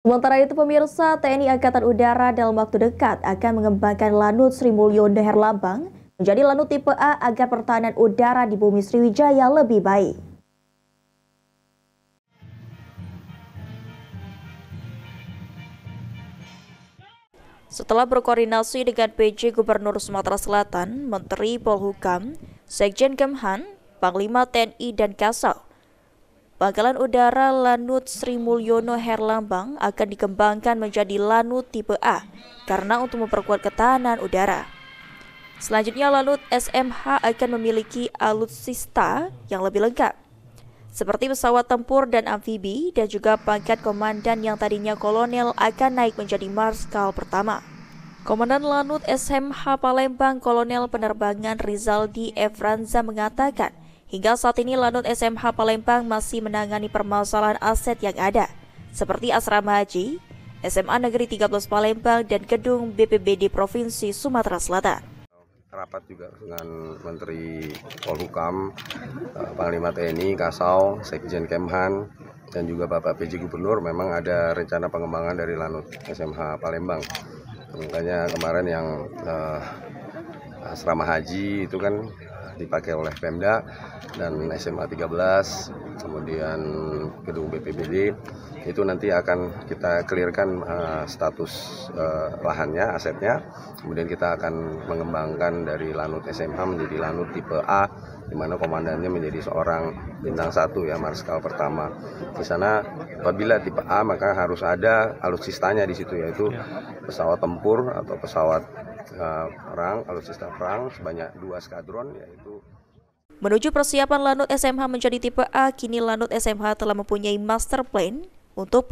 Sementara itu pemirsa TNI Angkatan Udara dalam waktu dekat akan mengembangkan Lanut Sri Mulyono Herlambang menjadi lanut tipe A agar pertahanan udara di bumi Sriwijaya lebih baik. Setelah berkoordinasi dengan PJ Gubernur Sumatera Selatan, Menteri Polhukam, Sekjen Kemhan, Panglima TNI dan Kasau, Pangkalan Udara Lanut Sri Mulyono Herlambang akan dikembangkan menjadi Lanut tipe A karena untuk memperkuat ketahanan udara. Selanjutnya Lanut SMH akan memiliki alutsista yang lebih lengkap seperti pesawat tempur dan amfibi dan juga pangkat komandan yang tadinya kolonel akan naik menjadi marskal pertama. Komandan Lanut SMH Palembang Kolonel Penerbangan Rizaldi Efranza mengatakan, Hingga saat ini Lanut SMH Palembang masih menangani permasalahan aset yang ada, seperti asrama haji, SMA Negeri 13 Palembang, dan gedung BPBD Provinsi Sumatera Selatan. Rapat juga dengan Menteri Polhukam, eh, Panglima TNI, Kasau, Sekjen Kemhan, dan juga Bapak PJ Gubernur memang ada rencana pengembangan dari Lanut SMH Palembang. Makanya kemarin yang eh, asrama haji itu kan dipakai oleh Pemda dan SMA 13 kemudian gedung BPBD itu nanti akan kita clearkan uh, status uh, lahannya asetnya kemudian kita akan mengembangkan dari lanut SMA menjadi lanut tipe A di mana komandannya menjadi seorang bintang satu ya marskal pertama di sana apabila tipe A maka harus ada alutsistanya di situ yaitu ya. pesawat tempur atau pesawat Eh, perang, alutsista perang sebanyak dua skadron yaitu Menuju persiapan Lanut SMH menjadi tipe A, kini Lanut SMH telah mempunyai master plan untuk